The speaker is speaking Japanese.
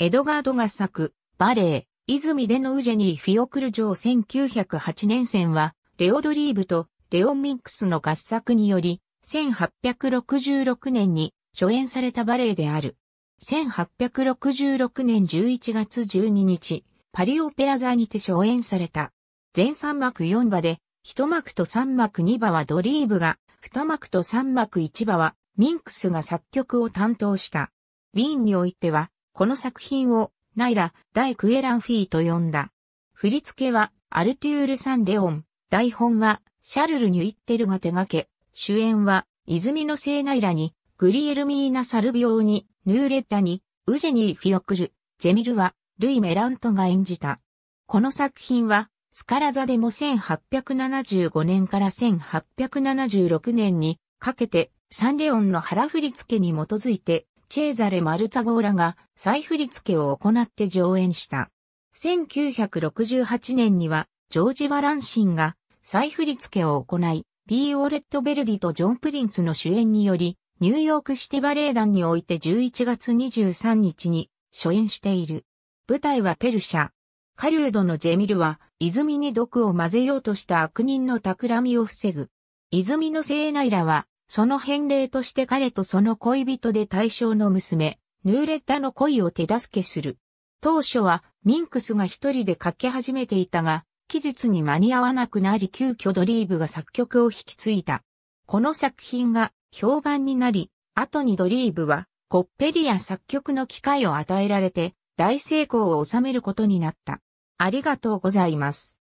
エドガードが作、バレー、泉でのウジェニー・フィオクル城1908年戦は、レオドリーブとレオン・ミンクスの合作により、1866年に初演されたバレエである。1866年11月12日、パリオペラ座にて初演された。全3幕4場で、1幕と3幕2場はドリーブが、2幕と3幕1場はミンクスが作曲を担当した。ウィーンにおいては、この作品を、ナイラ・ダイ・クエランフィーと呼んだ。振り付けは、アルテュール・サン・レオン、台本は、シャルル・ニュイッテルが手掛け、主演は、泉の聖ナイラに、グリエルミーナ・サルビオーに、ヌーレッタに、ウジェニー・フィオクル、ジェミルは、ルイ・メラントが演じた。この作品は、スカラザでも1875年から1876年にかけてサンレオンの腹振り付けに基づいてチェーザレ・マルツァゴーラが再振り付けを行って上演した。1968年には、ジョージ・バランシンが再振り付けを行い、ビーオレット・ベルディとジョン・プリンツの主演により、ニューヨークシティバレエ団において11月23日に初演している。舞台はペルシャ。カリュードのジェミルは、泉に毒を混ぜようとした悪人の企みを防ぐ。泉の聖ナイラは、その返礼として彼とその恋人で対象の娘、ヌーレッタの恋を手助けする。当初はミンクスが一人で書き始めていたが、期日に間に合わなくなり急遽ドリーブが作曲を引き継いだ。この作品が評判になり、後にドリーブはコッペリア作曲の機会を与えられて大成功を収めることになった。ありがとうございます。